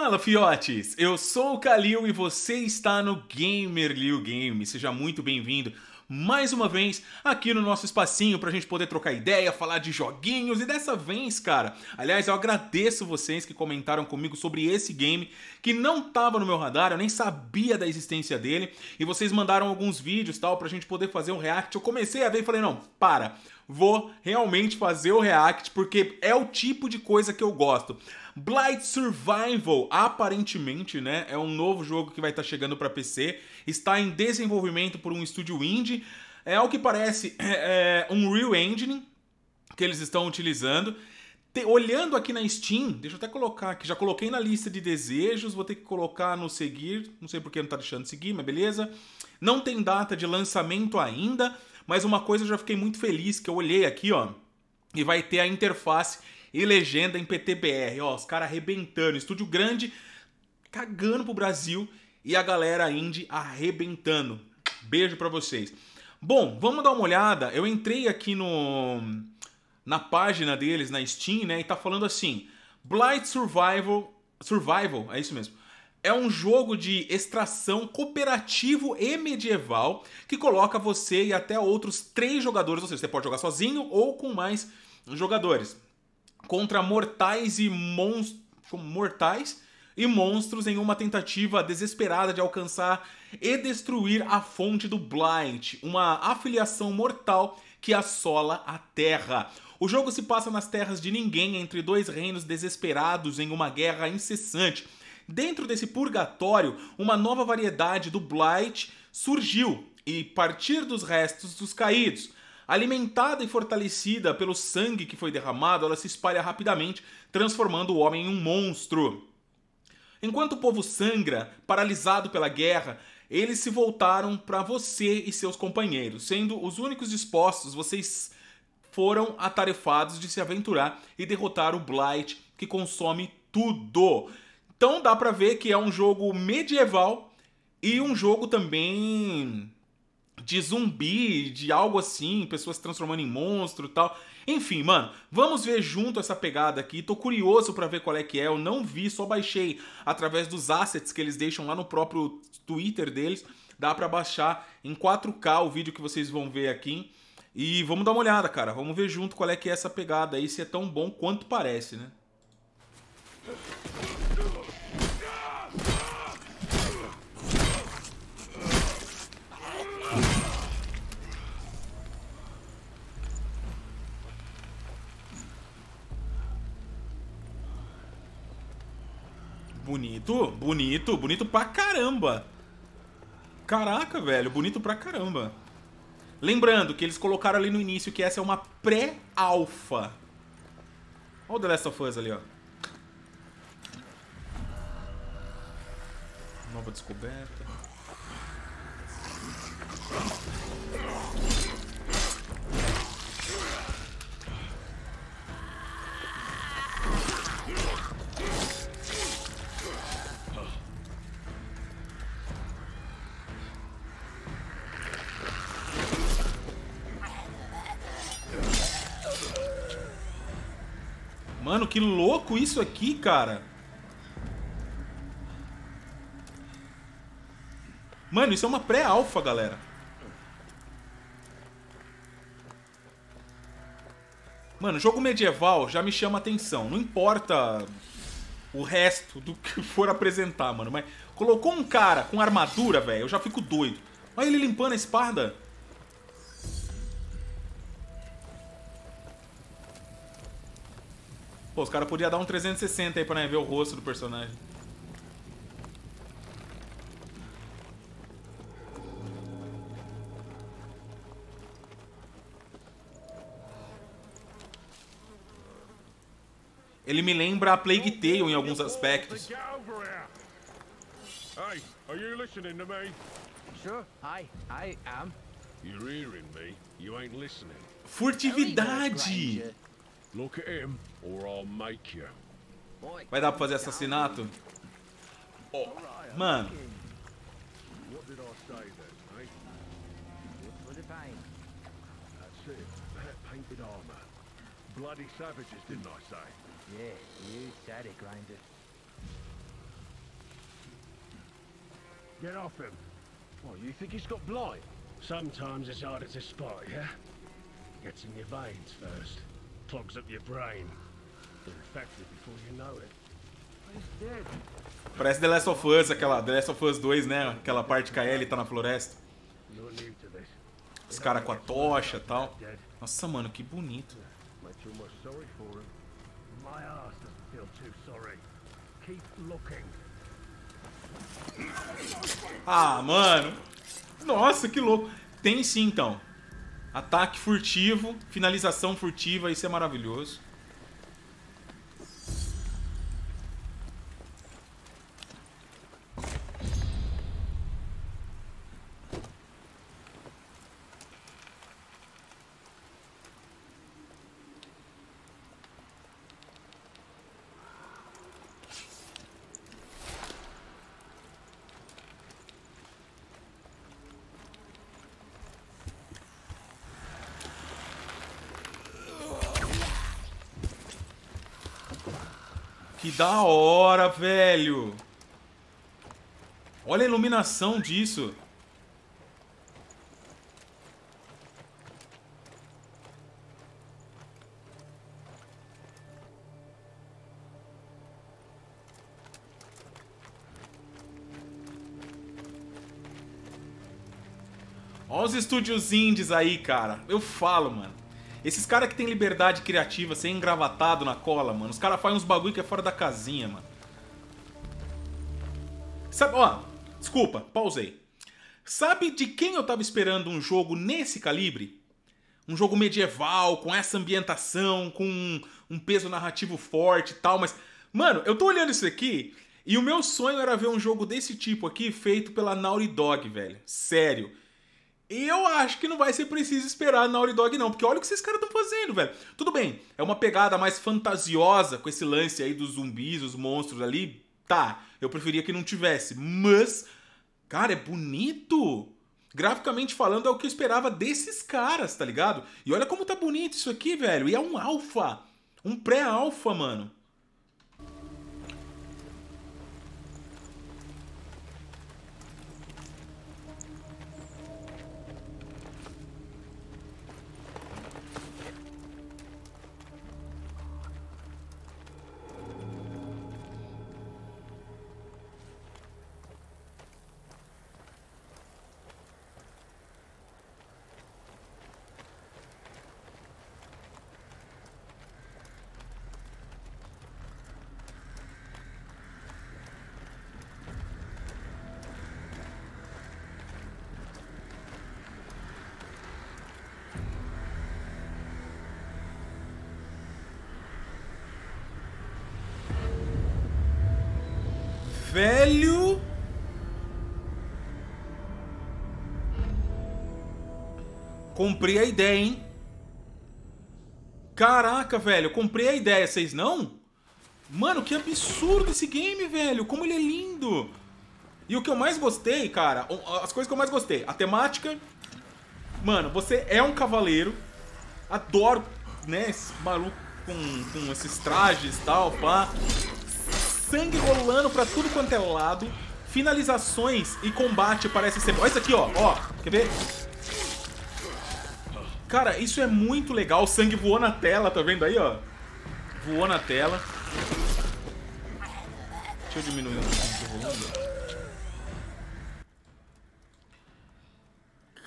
Fala, fiotes! Eu sou o Kalil e você está no Gamerlil Game. Seja muito bem-vindo mais uma vez aqui no nosso espacinho para a gente poder trocar ideia, falar de joguinhos e dessa vez, cara. Aliás, eu agradeço vocês que comentaram comigo sobre esse game que não tava no meu radar, eu nem sabia da existência dele e vocês mandaram alguns vídeos tal para a gente poder fazer um react. Eu comecei a ver e falei não, para, vou realmente fazer o react porque é o tipo de coisa que eu gosto. Blight Survival, aparentemente, né, é um novo jogo que vai estar tá chegando para PC, está em desenvolvimento por um estúdio indie. É ao que parece é, é, um Real Engine que eles estão utilizando. Te, olhando aqui na Steam, deixa eu até colocar aqui, já coloquei na lista de desejos, vou ter que colocar no seguir, não sei porque não está deixando de seguir, mas beleza. Não tem data de lançamento ainda, mas uma coisa eu já fiquei muito feliz que eu olhei aqui, ó, e vai ter a interface e legenda em PTBR. Ó, os caras arrebentando. Estúdio grande cagando pro Brasil e a galera indie arrebentando. Beijo para vocês. Bom, vamos dar uma olhada. Eu entrei aqui no na página deles na Steam, né, e tá falando assim: Blight Survival, Survival, é isso mesmo. É um jogo de extração cooperativo e medieval que coloca você e até outros três jogadores, ou seja, você pode jogar sozinho ou com mais jogadores contra mortais e monstros. Mortais e monstros em uma tentativa desesperada de alcançar e destruir a fonte do Blight, uma afiliação mortal que assola a Terra. O jogo se passa nas terras de ninguém, entre dois reinos desesperados em uma guerra incessante. Dentro desse purgatório, uma nova variedade do Blight surgiu e partir dos restos dos caídos. Alimentada e fortalecida pelo sangue que foi derramado, ela se espalha rapidamente, transformando o homem em um monstro. Enquanto o povo sangra, paralisado pela guerra, eles se voltaram para você e seus companheiros, sendo os únicos dispostos, vocês foram atarefados de se aventurar e derrotar o Blight, que consome tudo. Então dá para ver que é um jogo medieval e um jogo também de zumbi, de algo assim, pessoas se transformando em monstro e tal. Enfim, mano, vamos ver junto essa pegada aqui. Tô curioso para ver qual é que é. Eu não vi, só baixei através dos assets que eles deixam lá no próprio Twitter deles. Dá para baixar em 4K o vídeo que vocês vão ver aqui. E vamos dar uma olhada, cara. Vamos ver junto qual é que é essa pegada aí, se é tão bom quanto parece, né? Bonito, bonito, bonito pra caramba. Caraca, velho, bonito pra caramba. Lembrando que eles colocaram ali no início que essa é uma pré-alfa. Olha o The Last of Us ali, ó. Nova descoberta. Mano, que louco isso aqui, cara. Mano, isso é uma pré-alfa, galera. Mano, jogo medieval já me chama atenção. Não importa o resto do que for apresentar, mano. Mas colocou um cara com armadura, velho, eu já fico doido. Olha ele limpando a espada. Pô, os caras podiam dar um 360 aí pra né, ver o rosto do personagem. Ele me lembra a Plague Tale em alguns aspectos. Hey, are you listening to me? Sure, I, I am. You're hearing me. You ain't listening. Furtividade! Look at him, or I'll make you. Vai dar pra fazer assassinato? Oh, mano. Bloody savages, didn't I say? Yeah, you said it, Granger. Get off him. What, you think he's got blight? Sometimes it's harder to spot, yeah? Gets in your veins first. clogs up your brain. You're infected before you know it. Parece The Last of Us, aquela The Last of Us 2, né? Aquela parte que a Ellie tá na floresta. Os caras com a tocha e tal. Nossa, mano, que bonito. Ah, mano. Nossa, que louco. Tem sim, então. Ataque furtivo, finalização furtiva, isso é maravilhoso. que da hora, velho. Olha a iluminação disso. Olha os estúdios indies aí, cara. Eu falo, mano. Esses caras que tem liberdade criativa, sem assim, engravatado na cola, mano. Os caras fazem uns bagulho que é fora da casinha, mano. Sabe, ó, desculpa, pausei. Sabe de quem eu tava esperando um jogo nesse calibre? Um jogo medieval, com essa ambientação, com um, um peso narrativo forte e tal, mas. Mano, eu tô olhando isso aqui e o meu sonho era ver um jogo desse tipo aqui feito pela Naughty Dog, velho. Sério. Eu acho que não vai ser preciso esperar na Naughty Dog, não, porque olha o que esses caras estão fazendo, velho. Tudo bem, é uma pegada mais fantasiosa com esse lance aí dos zumbis, os monstros ali. Tá, eu preferia que não tivesse, mas, cara, é bonito. Graficamente falando, é o que eu esperava desses caras, tá ligado? E olha como tá bonito isso aqui, velho. E é um alfa, um pré-alfa, mano. Velho! Comprei a ideia, hein? Caraca, velho, comprei a ideia, vocês não? Mano, que absurdo esse game, velho! Como ele é lindo! E o que eu mais gostei, cara, as coisas que eu mais gostei, a temática. Mano, você é um cavaleiro. Adoro, né, esse maluco com, com esses trajes e tal, pá sangue rolando pra tudo quanto é lado. Finalizações e combate parece ser... Olha isso aqui, ó, ó, quer ver? Cara, isso é muito legal. O sangue voou na tela, tá vendo aí, ó? Voou na tela. Deixa eu diminuir o rolando.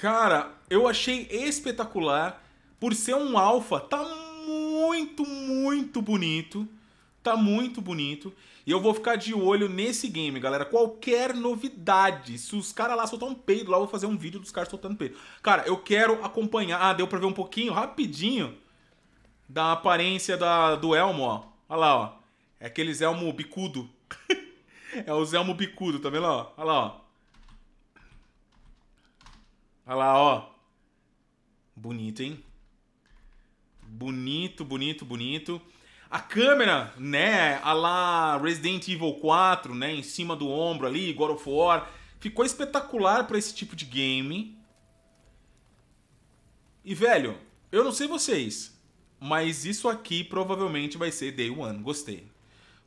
Cara, eu achei espetacular. Por ser um alfa, tá muito, muito bonito. Tá muito bonito. E eu vou ficar de olho nesse game, galera. Qualquer novidade. Se os caras lá soltar um peido, lá eu vou fazer um vídeo dos caras soltando peido. Cara, eu quero acompanhar. Ah, deu pra ver um pouquinho, rapidinho, da aparência da, do elmo, ó. Olha lá, ó. É aqueles elmo bicudo. é o elmo bicudo, tá vendo lá? Olha lá, ó. Olha lá, ó. Bonito, hein? Bonito, bonito, bonito. A câmera, né, a lá Resident Evil 4, né, em cima do ombro ali, God of War, ficou espetacular para esse tipo de game. E velho, eu não sei vocês, mas isso aqui provavelmente vai ser Day One. Gostei.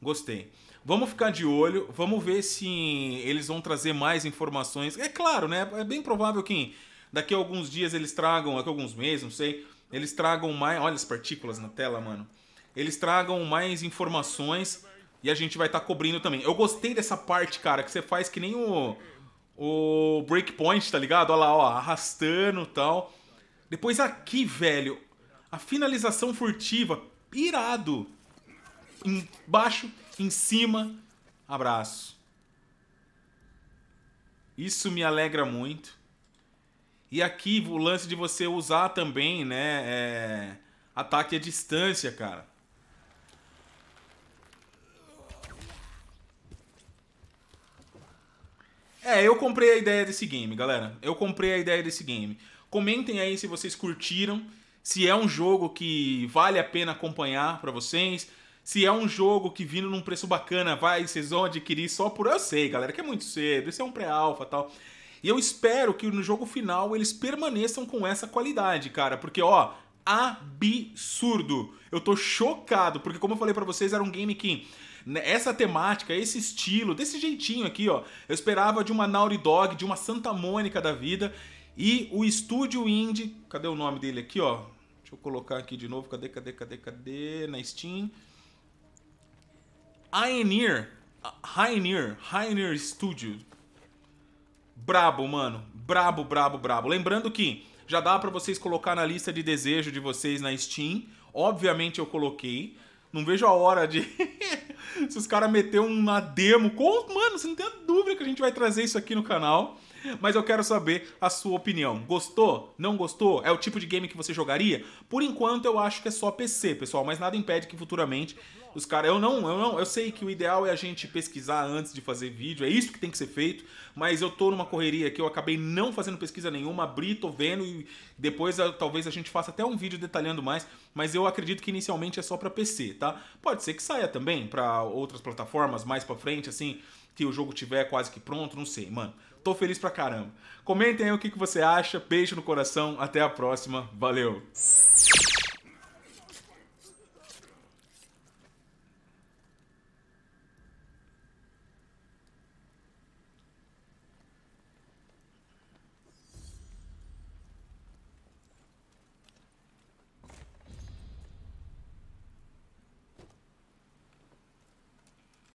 Gostei. Vamos ficar de olho, vamos ver se eles vão trazer mais informações. É claro, né? É bem provável que daqui a alguns dias eles tragam, daqui a alguns meses, não sei, eles tragam mais. Olha as partículas na tela, mano eles tragam mais informações e a gente vai estar tá cobrindo também. Eu gostei dessa parte, cara, que você faz que nem o, o breakpoint, tá ligado? Olha lá, ó, arrastando e tal. Depois aqui, velho, a finalização furtiva, pirado. Embaixo, em cima, abraço. Isso me alegra muito. E aqui o lance de você usar também, né? É... Ataque à distância, cara. É, eu comprei a ideia desse game, galera. Eu comprei a ideia desse game. Comentem aí se vocês curtiram, se é um jogo que vale a pena acompanhar para vocês, se é um jogo que vindo num preço bacana, vai, vocês vão adquirir só por eu sei, galera, que é muito cedo, isso é um pré-alfa, tal. E eu espero que no jogo final eles permaneçam com essa qualidade, cara, porque ó, absurdo. Eu tô chocado, porque como eu falei para vocês, era um game que né, essa temática, esse estilo, desse jeitinho aqui, ó. Eu esperava de uma Naughty Dog, de uma Santa Mônica da vida. E o estúdio indie, cadê o nome dele aqui, ó? Deixa eu colocar aqui de novo, cadê, cadê, cadê, cadê, na Steam. Aenir, Rainier, Rainier Studio. Brabo, mano. Brabo, brabo, brabo. Lembrando que já dá para vocês colocar na lista de desejo de vocês na Steam. Obviamente eu coloquei. Não vejo a hora de Se os caras meteram uma demo, com, mano, você não tem dúvida que a gente vai trazer isso aqui no canal. Mas eu quero saber a sua opinião. Gostou? Não gostou? É o tipo de game que você jogaria? Por enquanto eu acho que é só PC, pessoal, mas nada impede que futuramente os caras, eu não, eu não, eu sei que o ideal é a gente pesquisar antes de fazer vídeo, é isso que tem que ser feito, mas eu tô numa correria que eu acabei não fazendo pesquisa nenhuma, abri, tô vendo e depois ah, talvez a gente faça até um vídeo detalhando mais, mas eu acredito que inicialmente é só para PC, tá? Pode ser que saia também para outras plataformas mais para frente, assim, que o jogo tiver quase que pronto, não sei, mano. Tô feliz pra caramba. Comentem aí o que, que você acha. Beijo no coração. Até a próxima. Valeu!